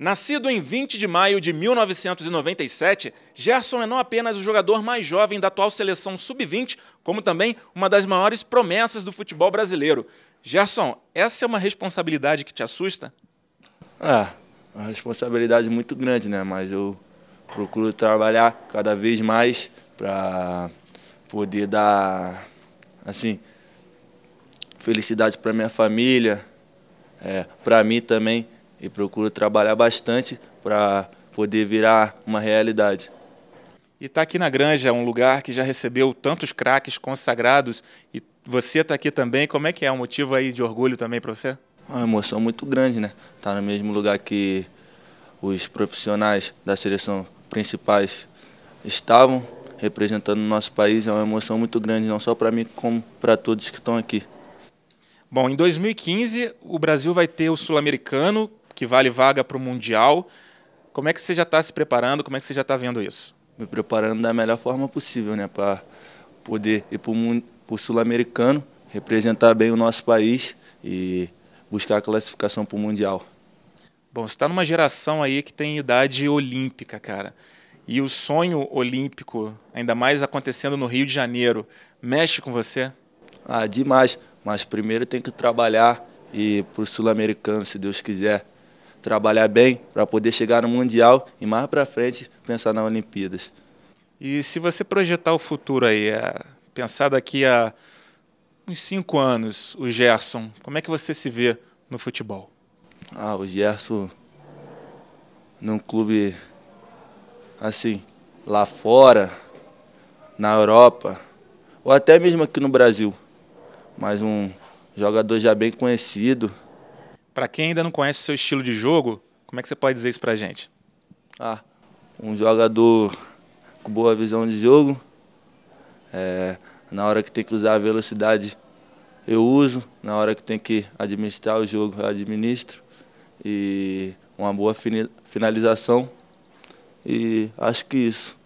Nascido em 20 de maio de 1997, Gerson é não apenas o jogador mais jovem da atual seleção sub-20, como também uma das maiores promessas do futebol brasileiro. Gerson, essa é uma responsabilidade que te assusta? É, uma responsabilidade muito grande, né? Mas eu procuro trabalhar cada vez mais para poder dar, assim, felicidade para minha família, é, para mim também e procuro trabalhar bastante para poder virar uma realidade. E está aqui na Granja, um lugar que já recebeu tantos craques consagrados e você está aqui também. Como é que é? Um motivo aí de orgulho também para você? Uma emoção muito grande, né? Estar tá no mesmo lugar que os profissionais da seleção principais estavam representando o nosso país é uma emoção muito grande, não só para mim, como para todos que estão aqui. Bom, em 2015 o Brasil vai ter o Sul-Americano, que vale vaga para o Mundial. Como é que você já está se preparando? Como é que você já está vendo isso? Me preparando da melhor forma possível, né? Para poder ir para o Sul-Americano, representar bem o nosso país e buscar a classificação para o Mundial. Bom, você está numa geração aí que tem idade olímpica, cara. E o sonho olímpico, ainda mais acontecendo no Rio de Janeiro, mexe com você? Ah, demais. Mas primeiro tem que trabalhar e para o Sul-Americano, se Deus quiser trabalhar bem para poder chegar no Mundial e mais para frente pensar nas Olimpíadas. E se você projetar o futuro aí, é, pensar daqui a uns cinco anos, o Gerson, como é que você se vê no futebol? Ah, o Gerson num clube assim, lá fora, na Europa, ou até mesmo aqui no Brasil. Mas um jogador já bem conhecido, para quem ainda não conhece o seu estilo de jogo, como é que você pode dizer isso para a gente? Ah, um jogador com boa visão de jogo. É, na hora que tem que usar a velocidade, eu uso. Na hora que tem que administrar o jogo, eu administro. E uma boa finalização. E acho que isso.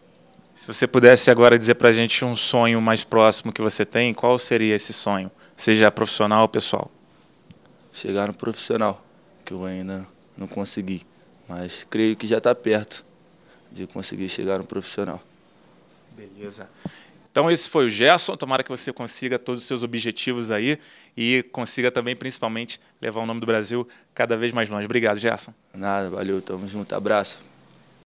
Se você pudesse agora dizer para a gente um sonho mais próximo que você tem, qual seria esse sonho? Seja profissional ou pessoal? chegar no profissional, que eu ainda não consegui. Mas creio que já está perto de conseguir chegar no profissional. Beleza. Então esse foi o Gerson. Tomara que você consiga todos os seus objetivos aí e consiga também, principalmente, levar o nome do Brasil cada vez mais longe. Obrigado, Gerson. Nada, valeu. Tamo junto. Abraço.